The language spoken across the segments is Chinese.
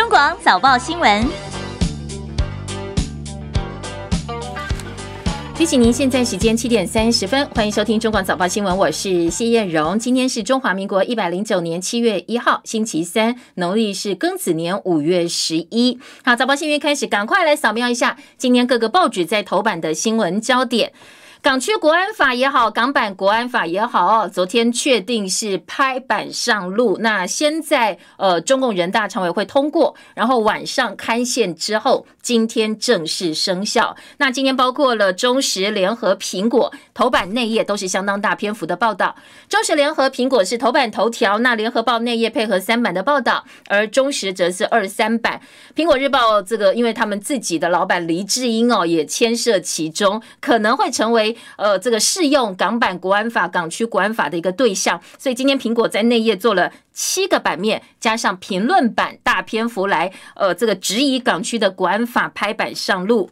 中广早报新闻，提醒您现在时间七点三十分，欢迎收听中广早报新闻，我是谢燕荣。今天是中华民国一百零九年七月一号，星期三，农历是庚子年五月十一。好，早报新闻开始，赶快来扫描一下今天各个报纸在头版的新闻焦点。港区国安法也好，港版国安法也好，昨天确定是拍板上路。那先在呃中共人大常委会通过，然后晚上刊宪之后，今天正式生效。那今天包括了中时联合、苹果头版内页都是相当大篇幅的报道。中时联合、苹果是头版头条，那联合报内页配合三版的报道，而中时则是二三版。苹果日报这个，因为他们自己的老板黎智英哦，也牵涉其中，可能会成为。呃，这个适用港版国安法、港区国安法的一个对象，所以今天苹果在内页做了七个版面，加上评论版大篇幅来，呃，这个质疑港区的国安法拍板上路。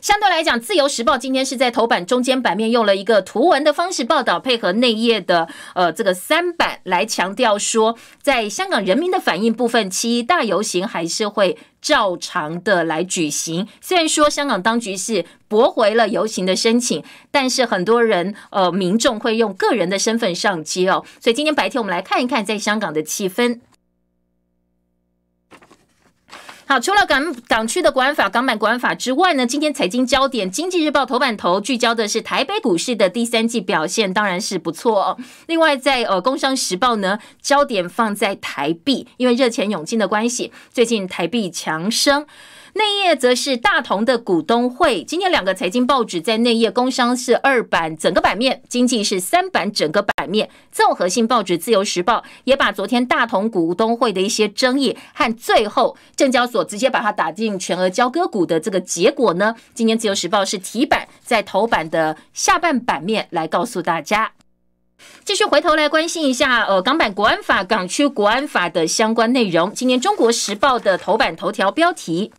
相对来讲，《自由时报》今天是在头版中间版面用了一个图文的方式报道，配合内页的呃这个三版来强调说，在香港人民的反应部分，七一大游行还是会照常的来举行。虽然说香港当局是驳回了游行的申请，但是很多人呃民众会用个人的身份上街哦。所以今天白天我们来看一看在香港的气氛。好，除了港港区的国安法、港版国安法之外呢，今天财经焦点，《经济日报》头版头聚焦的是台北股市的第三季表现，当然是不错哦。另外，在呃，《工商时报》呢，焦点放在台币，因为热钱涌进的关系，最近台币强升。内页则是大同的股东会，今天两个财经报纸在内页，工商是二版整个版面，经济是三版整个版面。综合性报纸《自由时报》也把昨天大同股东会的一些争议和最后证交所直接把它打进全额交割股的这个结果呢，今天《自由时报》是提版在头版的下半版面来告诉大家。继续回头来关心一下，呃，港版国安法、港区国安法的相关内容。今天《中国时报》的头版头条标题。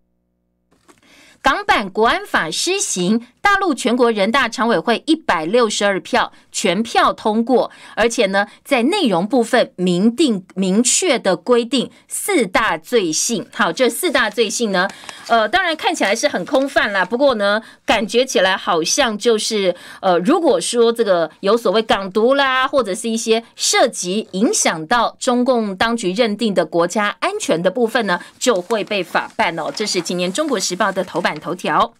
港版国安法施行。大陆全国人大常委会一百六十二票全票通过，而且呢，在内容部分，明定明确的规定四大罪性。好，这四大罪性呢，呃，当然看起来是很空泛啦，不过呢，感觉起来好像就是，呃，如果说这个有所谓港独啦，或者是一些涉及影响到中共当局认定的国家安全的部分呢，就会被法办哦。这是今年中国时报的头版头条。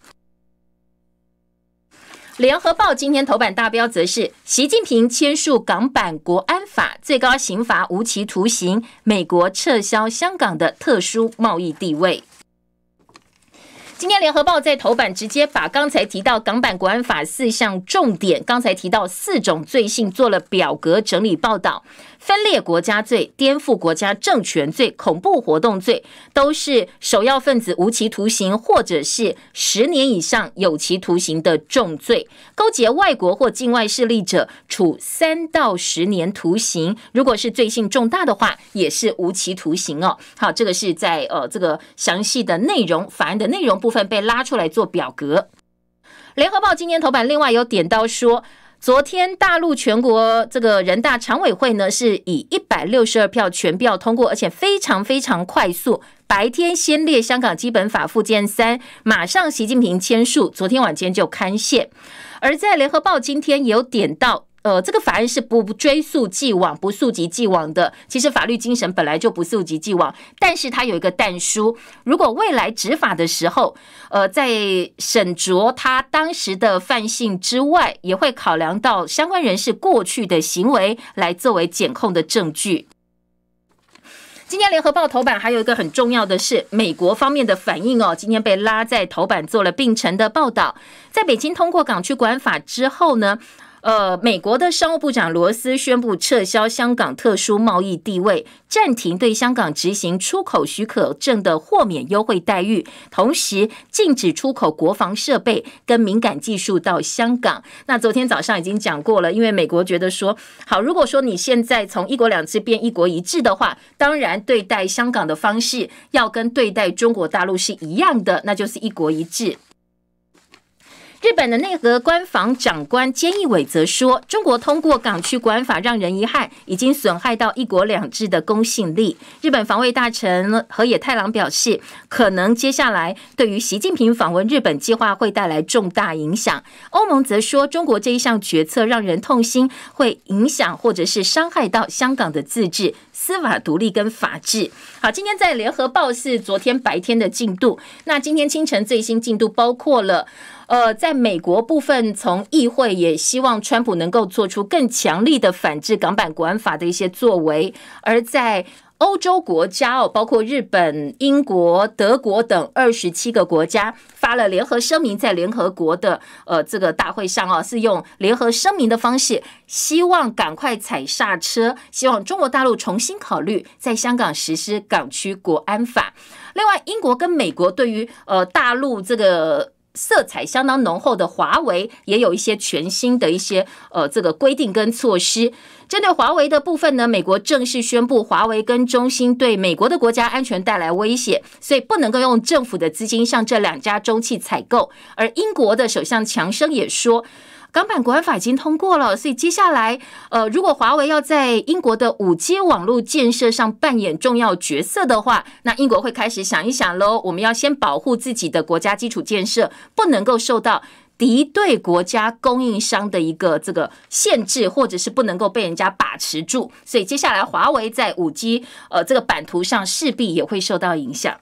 联合报今天头版大标则是习近平签署港版国安法，最高刑罚无期徒刑，美国撤销香港的特殊贸易地位。今天联合报在头版直接把刚才提到港版国安法四项重点，刚才提到四种罪性做了表格整理报道。分裂国家罪、颠覆国家政权罪、恐怖活动罪，都是首要分子无期徒刑，或者是十年以上有期徒刑的重罪。勾结外国或境外势力者，处三到十年徒刑。如果是罪行重大的话，也是无期徒刑哦。好，这个是在呃这个详细的内容法案的内容部分被拉出来做表格。联合报今天头版另外有点到说。昨天大陆全国这个人大常委会呢，是以一百六十二票全票通过，而且非常非常快速。白天先列香港基本法附件三，马上习近平签署，昨天晚间就刊宪。而在联合报今天也有点到。呃，这个法案是不追溯既往、不溯及既往的。其实法律精神本来就不溯及既往，但是它有一个但书：如果未来执法的时候，呃，在审酌他当时的犯性之外，也会考量到相关人士过去的行为来作为检控的证据。今天《联合报》头版还有一个很重要的是美国方面的反应哦，今天被拉在头版做了并陈的报道。在北京通过港区管法之后呢？呃，美国的商务部长罗斯宣布撤销香港特殊贸易地位，暂停对香港执行出口许可证的豁免优惠待遇，同时禁止出口国防设备跟敏感技术到香港。那昨天早上已经讲过了，因为美国觉得说，好，如果说你现在从一国两制变一国一制的话，当然对待香港的方式要跟对待中国大陆是一样的，那就是一国一制。日本的内阁官房长官菅义伟则说：“中国通过港区管法，让人遗憾，已经损害到‘一国两制’的公信力。”日本防卫大臣河野太郎表示：“可能接下来对于习近平访问日本计划会带来重大影响。”欧盟则说：“中国这一项决策让人痛心，会影响或者是伤害到香港的自治。”司法独立跟法治。好，今天在联合报是昨天白天的进度。那今天清晨最新进度包括了，呃，在美国部分，从议会也希望川普能够做出更强力的反制港版国安法的一些作为，而在。欧洲国家哦，包括日本、英国、德国等二十七个国家发了联合声明，在联合国的呃这个大会上哦，是用联合声明的方式，希望赶快踩刹车，希望中国大陆重新考虑在香港实施港区国安法。另外，英国跟美国对于呃大陆这个色彩相当浓厚的华为，也有一些全新的一些呃这个规定跟措施。针对华为的部分呢，美国正式宣布华为跟中兴对美国的国家安全带来威胁，所以不能够用政府的资金向这两家中企采购。而英国的首相强生也说，港版国安法已经通过了，所以接下来，呃，如果华为要在英国的五 G 网络建设上扮演重要角色的话，那英国会开始想一想喽。我们要先保护自己的国家基础建设，不能够受到。敌对国家供应商的一个这个限制，或者是不能够被人家把持住，所以接下来华为在五 G 呃这个版图上势必也会受到影响。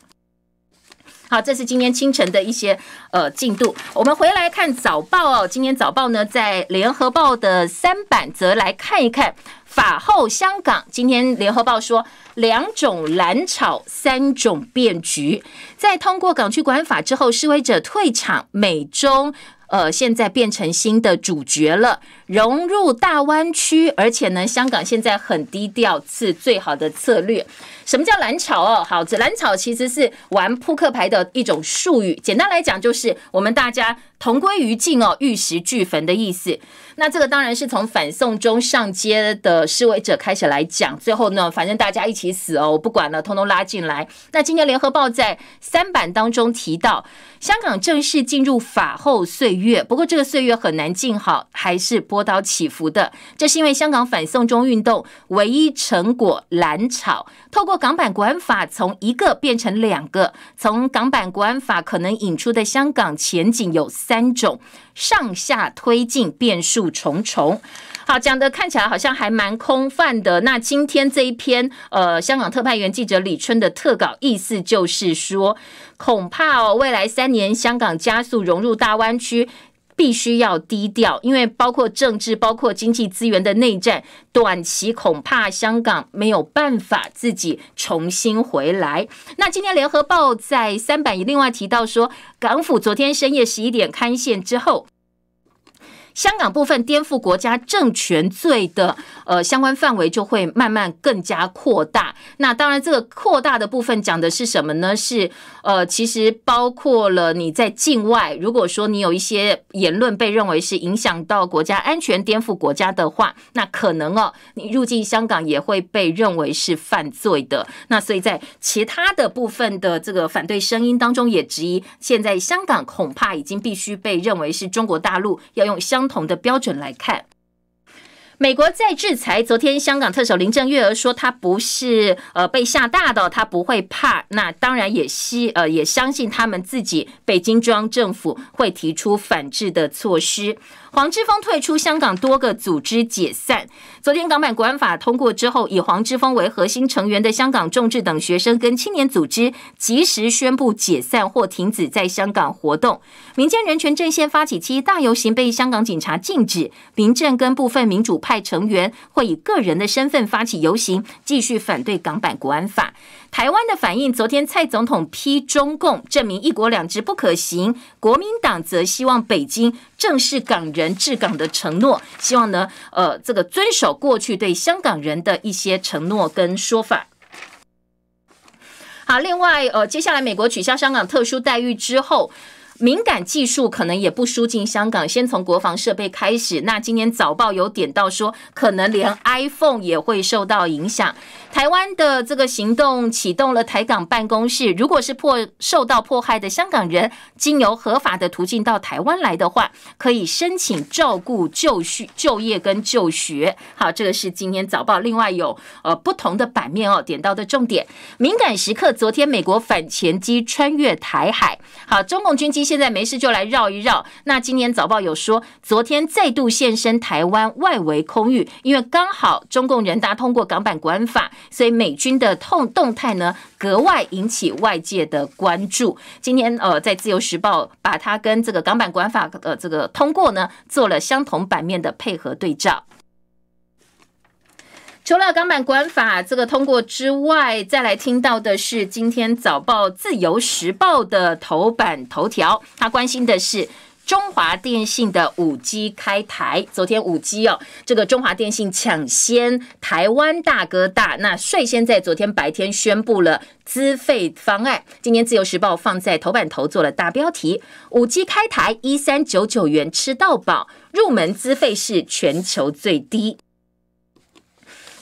好，这是今天清晨的一些呃进度。我们回来看早报哦，今天早报呢在联合报的三版则来看一看法后香港。今天联合报说，两种蓝炒，三种变局，在通过港区国安法之后，示威者退场，美中。呃，现在变成新的主角了，融入大湾区，而且呢，香港现在很低调，是最好的策略。什么叫蓝草哦？好，这蓝草其实是玩扑克牌的一种术语，简单来讲就是我们大家。同归于尽哦，玉石俱焚的意思。那这个当然是从反送中上街的示威者开始来讲，最后呢，反正大家一起死哦，我不管了，通通拉进来。那今天《联合报》在三版当中提到，香港正式进入法后岁月，不过这个岁月很难静好，还是波涛起伏的。这是因为香港反送中运动唯一成果——蓝草。透过港版国安法，从一个变成两个，从港版国安法可能引出的香港前景有三种，上下推进，变数重重。好，讲的看起来好像还蛮空泛的。那今天这一篇，呃，香港特派员记者李春的特稿，意思就是说，恐怕哦，未来三年香港加速融入大湾区。必须要低调，因为包括政治、包括经济资源的内战，短期恐怕香港没有办法自己重新回来。那今天《联合报》在三版也另外提到说，港府昨天深夜十一点刊宪之后。香港部分颠覆国家政权罪的呃相关范围就会慢慢更加扩大。那当然，这个扩大的部分讲的是什么呢？是呃，其实包括了你在境外，如果说你有一些言论被认为是影响到国家安全、颠覆国家的话，那可能哦，你入境香港也会被认为是犯罪的。那所以在其他的部分的这个反对声音当中，也质疑现在香港恐怕已经必须被认为是中国大陆要用相。同的标准来看。美国在制裁，昨天香港特首林郑月娥说，她不是呃被吓大的，她不会怕。那当然也希呃也相信他们自己，北京中央政府会提出反制的措施。黄之锋退出香港多个组织解散。昨天港版国安法通过之后，以黄之锋为核心成员的香港众志等学生跟青年组织及时宣布解散或停止在香港活动。民间人权阵线发起期大游行被香港警察禁止。民政跟部分民主派。派成员会以个人的身份发起游行，继续反对港版国安法。台湾的反应，昨天蔡总统批中共，证明一国两制不可行。国民党则希望北京正式港人治港的承诺，希望呢，呃，这个遵守过去对香港人的一些承诺跟说法。好，另外，呃，接下来美国取消香港特殊待遇之后。敏感技术可能也不输进香港，先从国防设备开始。那今天早报有点到说，可能连 iPhone 也会受到影响。台湾的这个行动启动了台港办公室，如果是迫受到迫害的香港人，经由合法的途径到台湾来的话，可以申请照顾、就续、就业跟就学。好，这个是今天早报。另外有呃不同的版面哦，点到的重点。敏感时刻，昨天美国反潜机穿越台海，好，中共军机。现在没事就来绕一绕。那今年早报有说，昨天再度现身台湾外围空域，因为刚好中共人大通过港版国安法，所以美军的痛动态呢格外引起外界的关注。今天呃，在自由时报把它跟这个港版国安法呃这个通过呢做了相同版面的配合对照。除了《港版管法》这个通过之外，再来听到的是今天早报《自由时报》的头版头条，它关心的是中华电信的五 G 开台。昨天五 G 哦，这个中华电信抢先台湾大哥大，那率先在昨天白天宣布了资费方案。今天《自由时报》放在头版头做了大标题：五 G 开台，一三九九元吃到饱，入门资费是全球最低。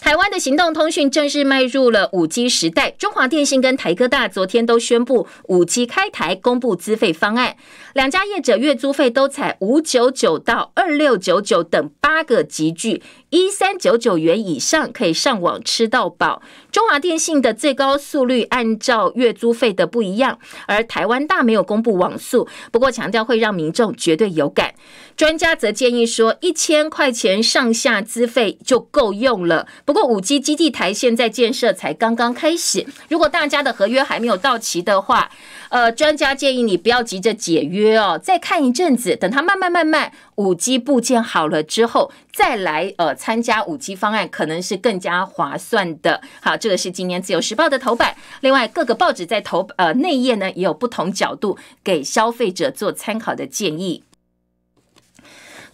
台湾的行动通讯正式迈入了五 G 时代。中华电信跟台科大昨天都宣布五 G 开台，公布资费方案。两家业者月租费都采五九九到二六九九等八个级距，一三九九元以上可以上网吃到饱。中华电信的最高速率按照月租费的不一样，而台湾大没有公布网速，不过强调会让民众绝对有感。专家则建议说，一千块钱上下资费就够用了。不过，五 G 基地台现在建设才刚刚开始，如果大家的合约还没有到期的话。呃，专家建议你不要急着解约哦，再看一阵子，等它慢慢慢慢五 G 部件好了之后，再来呃参加五 G 方案，可能是更加划算的。好，这个是今年自由时报的头版，另外各个报纸在头呃内页呢也有不同角度给消费者做参考的建议。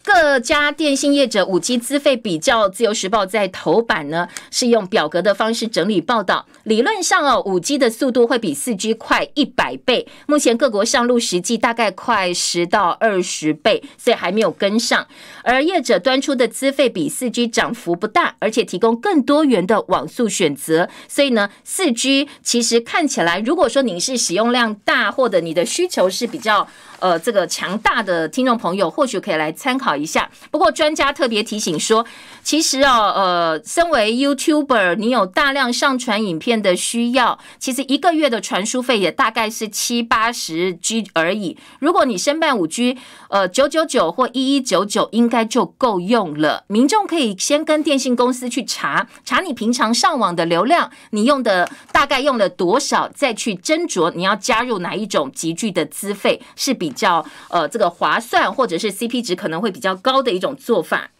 各家电信业者五 G 资费比较，《自由时报》在头版呢，是用表格的方式整理报道。理论上哦，五 G 的速度会比四 G 快一百倍。目前各国上路实际大概快十到二十倍，所以还没有跟上。而业者端出的资费比四 G 涨幅不大，而且提供更多元的网速选择。所以呢，四 G 其实看起来，如果说你是使用量大，或者你的需求是比较呃这个强大的听众朋友，或许可以来参考。一下，不过专家特别提醒说，其实哦，呃，身为 YouTuber，你有大量上传影片的需要，其实一个月的传输费也大概是七八十 G 而已。如果你申办五 G，呃，九九九或一一九九，应该就够用了。民众可以先跟电信公司去查查你平常上网的流量，你用的大概用了多少，再去斟酌你要加入哪一种集聚的资费是比较呃这个划算，或者是 CP 值可能会比。较高的一种做法，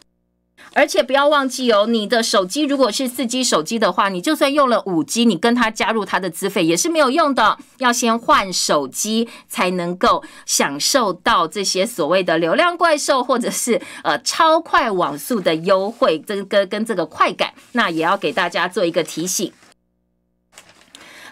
而且不要忘记哦，你的手机如果是四 G 手机的话，你就算用了五 G，你跟它加入它的资费也是没有用的，要先换手机才能够享受到这些所谓的流量怪兽或者是呃超快网速的优惠，这个跟这个快感，那也要给大家做一个提醒。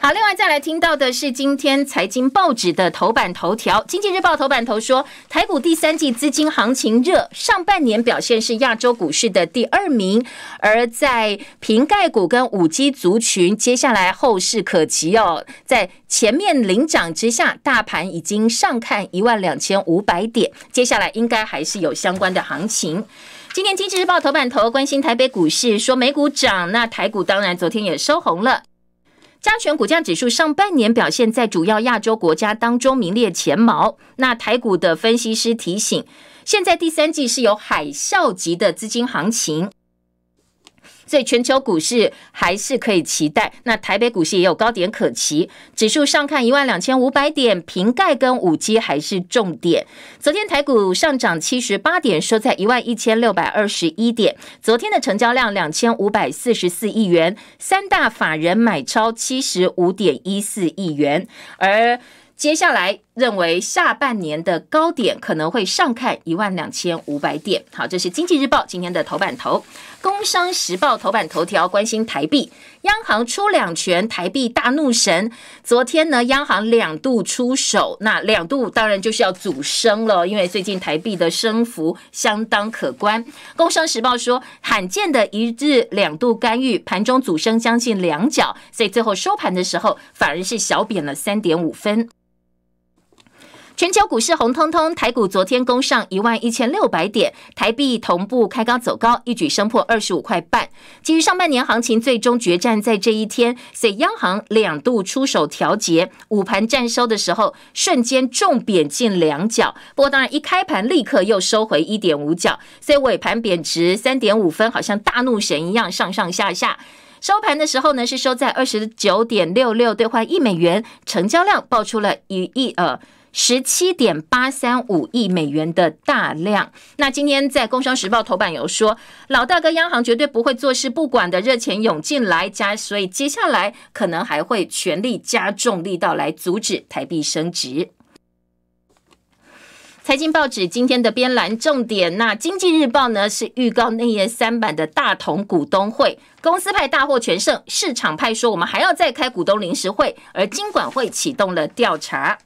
好，另外再来听到的是今天财经报纸的头版头条，《经济日报》头版头说，台股第三季资金行情热，上半年表现是亚洲股市的第二名，而在瓶盖股跟五 G 族群，接下来后势可期哦。在前面领涨之下，大盘已经上看一万两千五百点，接下来应该还是有相关的行情。今天《经济日报》头版头关心台北股市，说美股涨，那台股当然昨天也收红了。加权股价指数上半年表现，在主要亚洲国家当中名列前茅。那台股的分析师提醒，现在第三季是有海啸级的资金行情。所以全球股市还是可以期待，那台北股市也有高点可期，指数上看一万两千五百点，瓶盖跟五 G 还是重点。昨天台股上涨七十八点，收在一万一千六百二十一点。昨天的成交量两千五百四十四亿元，三大法人买超七十五点一四亿元，而接下来。认为下半年的高点可能会上看一万两千五百点。好，这是经济日报今天的头版头。工商时报头版头条关心台币，央行出两拳，台币大怒神。昨天呢，央行两度出手，那两度当然就是要阻升了，因为最近台币的升幅相当可观。工商时报说，罕见的一日两度干预，盘中阻升将近两角，所以最后收盘的时候反而是小贬了三点五分。全球股市红彤彤，台股昨天攻上一万一千六百点，台币同步开高走高，一举升破二十五块半。基于上半年行情最终决战在这一天，所以央行两度出手调节。午盘站收的时候，瞬间重贬近两角，不过当然一开盘立刻又收回一点五角，所以尾盘贬值三点五分，好像大怒神一样上上下下。收盘的时候呢，是收在二十九点六六兑换一美元，成交量爆出了一亿呃。十七点八三五亿美元的大量。那今天在《工商时报》头版有说，老大哥央行绝对不会坐视不管的热钱涌进来加，所以接下来可能还会全力加重力道来阻止台币升值。财经报纸今天的编栏重点，那《经济日报》呢是预告内页三版的大同股东会，公司派大获全胜，市场派说我们还要再开股东临时会，而金管会启动了调查。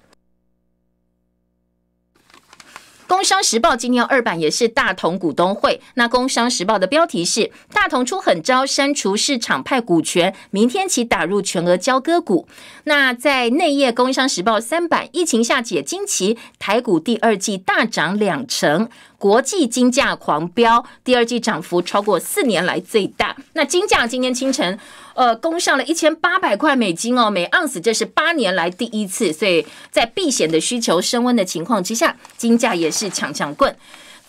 工商时报今天二版也是大同股东会，那工商时报的标题是大同出狠招删除市场派股权，明天起打入全额交割股。那在内页，工商时报三版疫情下解惊奇，台股第二季大涨两成。国际金价狂飙，第二季涨幅超过四年来最大。那金价今天清晨，呃，攻上了一千八百块美金哦，每盎司这是八年来第一次。所以在避险的需求升温的情况之下，金价也是强抢棍。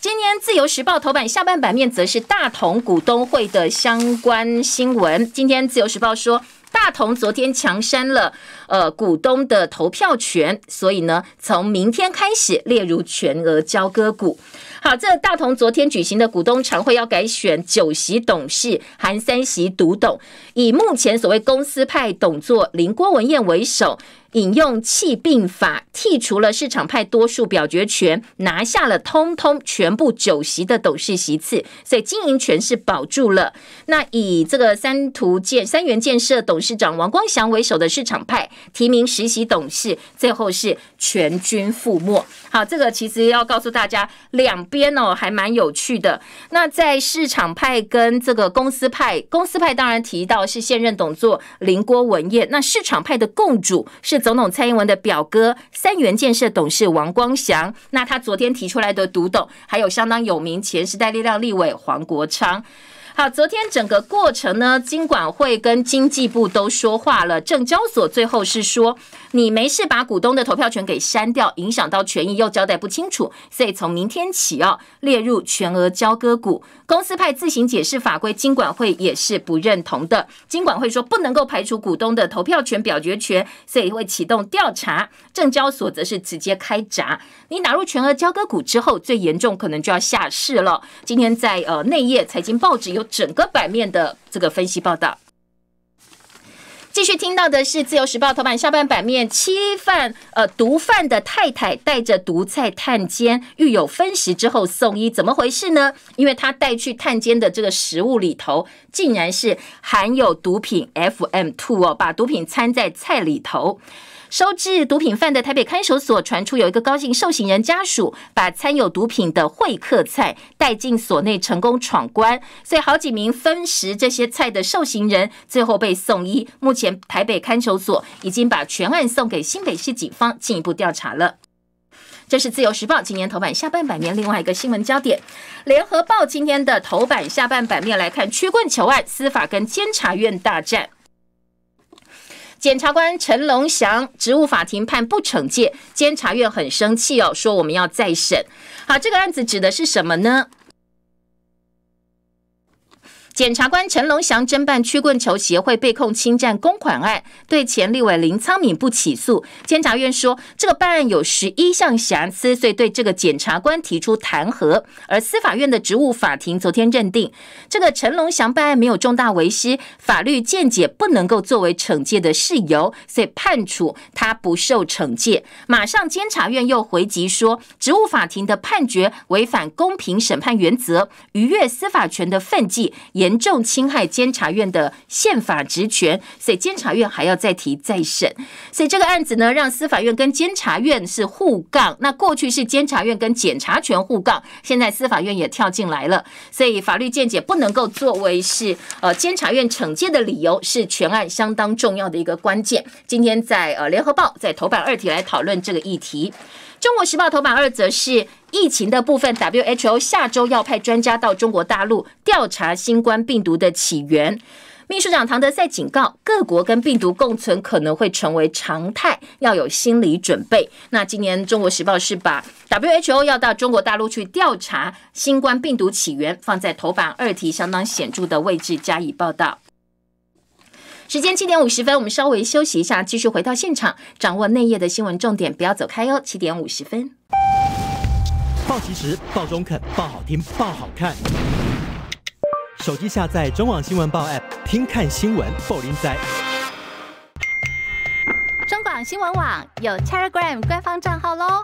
今天《自由时报》头版下半版面则是大同股东会的相关新闻。今天《自由时报》说。大同昨天强删了呃股东的投票权，所以呢，从明天开始列入全额交割股。好，这大同昨天举行的股东常会要改选九席董事，含三席独董，以目前所谓公司派董座林郭文燕为首。引用弃并法，剔除了市场派多数表决权，拿下了通通全部酒席的董事席次，所以经营权是保住了。那以这个三图建三元建设董事长王光祥为首的市场派提名实习董事，最后是全军覆没。好，这个其实要告诉大家，两边哦还蛮有趣的。那在市场派跟这个公司派，公司派当然提到是现任董座林郭文燕，那市场派的共主是。总统蔡英文的表哥三元建设董事王光祥，那他昨天提出来的独董，还有相当有名前时代力量立委黄国昌。好，昨天整个过程呢，金管会跟经济部都说话了，证交所最后是说，你没事把股东的投票权给删掉，影响到权益又交代不清楚，所以从明天起哦，列入全额交割股，公司派自行解释法规，金管会也是不认同的，金管会说不能够排除股东的投票权表决权，所以会启动调查，证交所则是直接开闸，你打入全额交割股之后，最严重可能就要下市了。今天在呃内页财经报纸又整个版面的这个分析报道，继续听到的是《自由时报》头版下半版面：七犯呃毒贩的太太带着毒菜探监，狱友分食之后送医，怎么回事呢？因为他带去探监的这个食物里头，竟然是含有毒品 FM two 哦，把毒品掺在菜里头。收治毒品犯的台北看守所传出，有一个高姓受刑人家属把掺有毒品的会客菜带进所内，成功闯关，所以好几名分食这些菜的受刑人最后被送医。目前台北看守所已经把全案送给新北市警方进一步调查了。这是自由时报今年头版下半版面另外一个新闻焦点。联合报今天的头版下半版面来看，曲棍求案，司法跟监察院大战。检察官陈龙祥职务法庭判不惩戒，监察院很生气哦，说我们要再审。好，这个案子指的是什么呢？检察官陈龙祥侦办曲棍球协会被控侵占公款案，对前立委林苍敏不起诉。监察院说，这个办案有十一项瑕疵，所以对这个检察官提出弹劾。而司法院的职务法庭昨天认定，这个陈龙祥办案没有重大违失，法律见解不能够作为惩戒的事由，所以判处他不受惩戒。马上监察院又回击说，职务法庭的判决违反公平审判原则，逾越司法权的分际，也。严重侵害监察院的宪法职权，所以监察院还要再提再审。所以这个案子呢，让司法院跟监察院是互杠。那过去是监察院跟检察权互杠，现在司法院也跳进来了。所以法律见解不能够作为是呃监察院惩戒的理由，是全案相当重要的一个关键。今天在呃联合报在头版二题来讨论这个议题。中国时报头版二则是疫情的部分，WHO 下周要派专家到中国大陆调查新冠病毒的起源。秘书长唐德赛警告，各国跟病毒共存可能会成为常态，要有心理准备。那今年中国时报是把 WHO 要到中国大陆去调查新冠病毒起源放在头版二题相当显著的位置加以报道。时间七点五十分，我们稍微休息一下，继续回到现场，掌握内页的新闻重点，不要走开哦。七点五十分，报及时，报中肯，报好听，报好看。手机下载中网新闻报 App，听看新闻不零灾。中广新闻网有 Telegram 官方账号喽。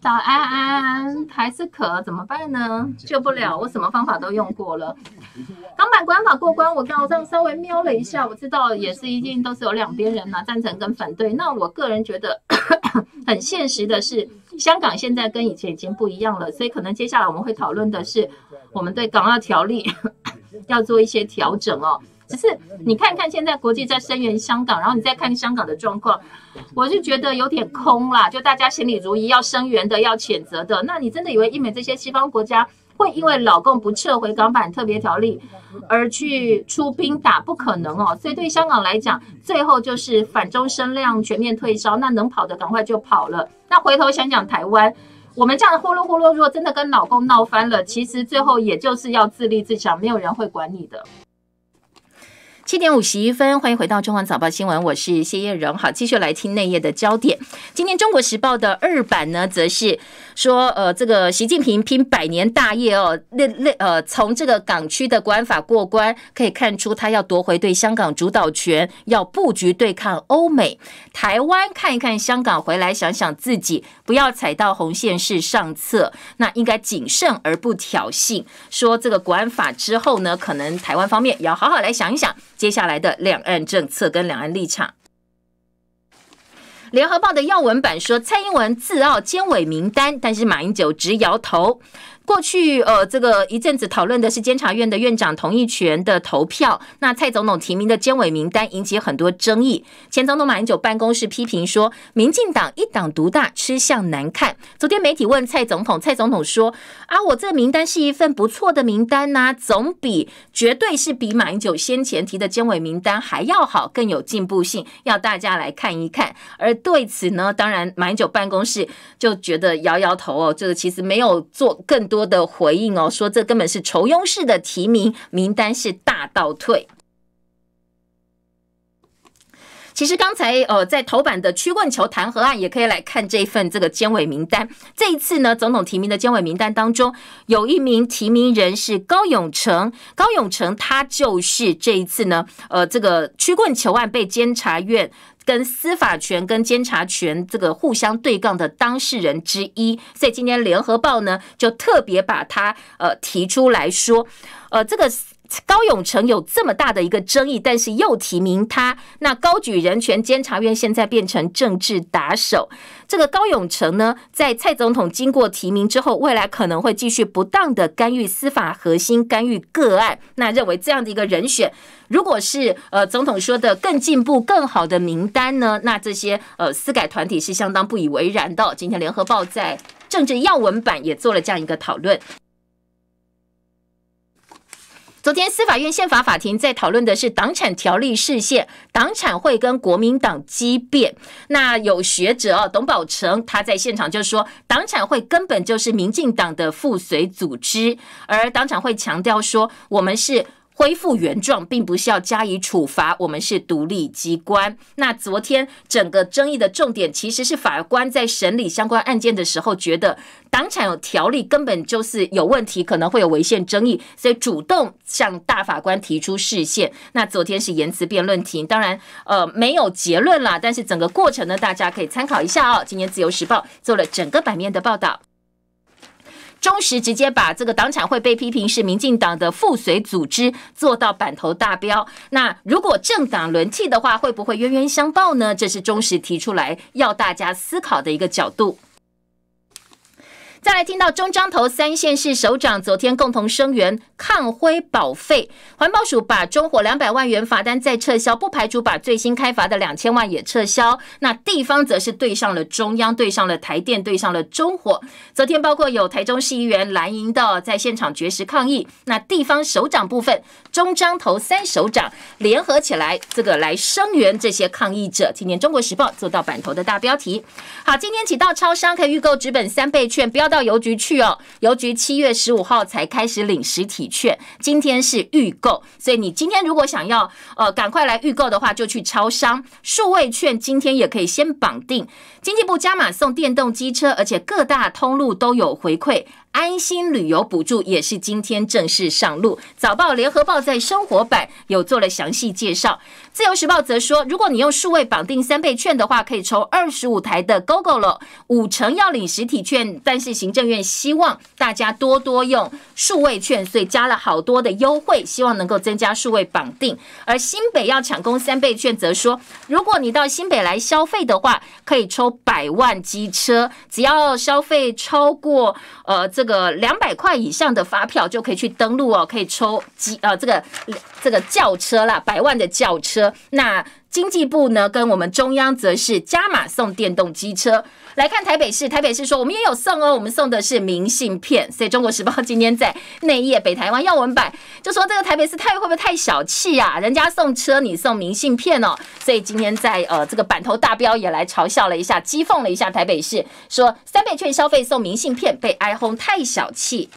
早安安，还是渴怎么办呢？救不了，我什么方法都用过了。港版国安法过关，我刚刚稍微瞄了一下，我知道也是一定都是有两边人嘛，赞成跟反对。那我个人觉得 很现实的是，香港现在跟以前已经不一样了，所以可能接下来我们会讨论的是，我们对港澳条例 要做一些调整哦。只是你看看现在国际在声援香港，然后你再看香港的状况，我是觉得有点空啦，就大家心里如一，要声援的，要谴责的，那你真的以为英美这些西方国家？会因为老共不撤回港版特别条例而去出兵打，不可能哦。所以对香港来讲，最后就是反中声量，全面退烧。那能跑的赶快就跑了。那回头想想台湾，我们这样呼噜呼噜，如果真的跟老公闹翻了，其实最后也就是要自立自强，没有人会管你的。七点五十一分，欢迎回到《中环早报》新闻，我是谢叶荣。好，继续来听内页的焦点。今天《中国时报》的二版呢，则是说，呃，这个习近平拼百年大业哦，那那呃，从这个港区的国安法过关，可以看出他要夺回对香港主导权，要布局对抗欧美、台湾，看一看香港回来想想自己，不要踩到红线是上策。那应该谨慎而不挑衅。说这个国安法之后呢，可能台湾方面也要好好来想一想。接下来的两岸政策跟两岸立场，《联合报》的要闻版说，蔡英文自傲监委名单，但是马英九直摇头。过去呃，这个一阵子讨论的是监察院的院长同意权的投票，那蔡总统提名的监委名单引起很多争议。前总统马英九办公室批评说，民进党一党独大，吃相难看。昨天媒体问蔡总统，蔡总统说：“啊，我这个名单是一份不错的名单呐，总比绝对是比马英九先前提的监委名单还要好，更有进步性，要大家来看一看。”而对此呢，当然马英九办公室就觉得摇摇头哦，这个其实没有做更多。多的回应哦，说这根本是仇庸式的提名名单是大倒退。其实刚才呃在头版的曲棍球弹劾案，也可以来看这份这个监委名单。这一次呢，总统提名的监委名单当中，有一名提名人是高永成，高永成他就是这一次呢，呃，这个曲棍球案被监察院。跟司法权、跟监察权这个互相对抗的当事人之一，所以今天联合报呢就特别把它呃提出来说，呃这个。高永成有这么大的一个争议，但是又提名他，那高举人权监察院现在变成政治打手。这个高永成呢，在蔡总统经过提名之后，未来可能会继续不当的干预司法核心、干预个案。那认为这样的一个人选，如果是呃总统说的更进步、更好的名单呢，那这些呃私改团体是相当不以为然的。今天联合报在政治要闻版也做了这样一个讨论。昨天，司法院宪法法庭在讨论的是党产条例事件，党产会跟国民党激辩。那有学者董宝成他在现场就说，党产会根本就是民进党的附随组织，而党产会强调说，我们是。恢复原状，并不是要加以处罚。我们是独立机关。那昨天整个争议的重点，其实是法官在审理相关案件的时候，觉得党产有条例根本就是有问题，可能会有违宪争议，所以主动向大法官提出释宪。那昨天是言辞辩论庭，当然呃没有结论啦。但是整个过程呢，大家可以参考一下啊。今天自由时报做了整个版面的报道。中时直接把这个党产会被批评是民进党的附随组织，做到板头大标。那如果政党轮替的话，会不会冤冤相报呢？这是中时提出来要大家思考的一个角度。再来听到中彰投三县市首长昨天共同声援抗灰保费，环保署把中火两百万元罚单再撤销，不排除把最新开罚的两千万也撤销。那地方则是对上了中央，对上了台电，对上了中火。昨天包括有台中市议员蓝营的在现场绝食抗议。那地方首长部分，中彰投三首长联合起来，这个来声援这些抗议者。今天中国时报做到版头的大标题。好，今天起到超商可以预购直本三倍券，不要。到邮局去哦，邮局七月十五号才开始领实体券，今天是预购，所以你今天如果想要呃赶快来预购的话，就去超商数位券今天也可以先绑定，经济部加码送电动机车，而且各大通路都有回馈。安心旅游补助也是今天正式上路。早报、联合报在生活版有做了详细介绍。自由时报则说，如果你用数位绑定三倍券的话，可以抽二十五台的 g o g o 了，五成要领实体券，但是行政院希望大家多多用数位券，所以加了好多的优惠，希望能够增加数位绑定。而新北要抢攻三倍券，则说，如果你到新北来消费的话，可以抽百万机车，只要消费超过呃这。个两百块以上的发票就可以去登录哦，可以抽机呃这个这个轿车啦，百万的轿车那。经济部呢，跟我们中央则是加码送电动机车。来看台北市，台北市说我们也有送哦，我们送的是明信片。所以中国时报今天在内页北台湾要闻版就说这个台北市太会不会太小气呀？人家送车，你送明信片哦。所以今天在呃这个版头大标也来嘲笑了一下，讥讽了一下台北市，说三倍券消费送明信片被哀轰太小气。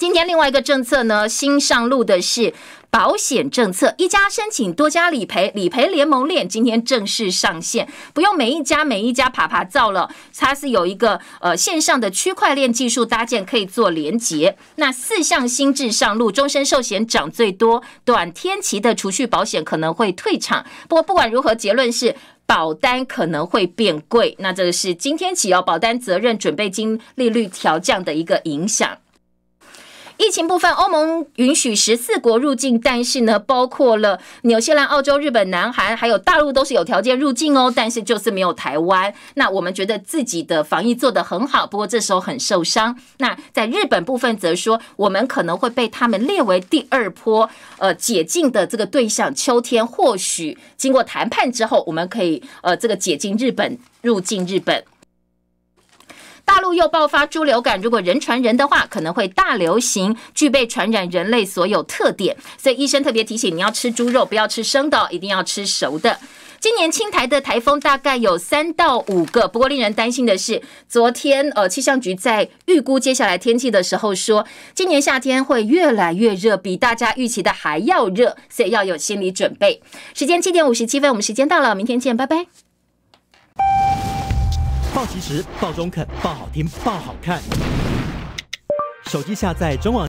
今天另外一个政策呢，新上路的是保险政策，一家申请多家理赔，理赔联盟链今天正式上线，不用每一家每一家爬爬造了，它是有一个呃线上的区块链技术搭建可以做连接。那四项新制上路，终身寿险涨最多，短天期的储蓄保险可能会退场。不过不管如何，结论是保单可能会变贵。那这个是今天起要保单责任准备金利率调降的一个影响。疫情部分，欧盟允许十四国入境，但是呢，包括了纽西兰、澳洲、日本、南韩，还有大陆都是有条件入境哦，但是就是没有台湾。那我们觉得自己的防疫做得很好，不过这时候很受伤。那在日本部分，则说我们可能会被他们列为第二波呃解禁的这个对象。秋天或许经过谈判之后，我们可以呃这个解禁日本入境日本。大陆又爆发猪流感，如果人传人的话，可能会大流行，具备传染人类所有特点。所以医生特别提醒，你要吃猪肉，不要吃生的，一定要吃熟的。今年青台的台风大概有三到五个，不过令人担心的是，昨天呃气象局在预估接下来天气的时候说，今年夏天会越来越热，比大家预期的还要热，所以要有心理准备。时间七点五十七分，我们时间到了，明天见，拜拜。报及时，报中肯，报好听，报好看。手机下载中网。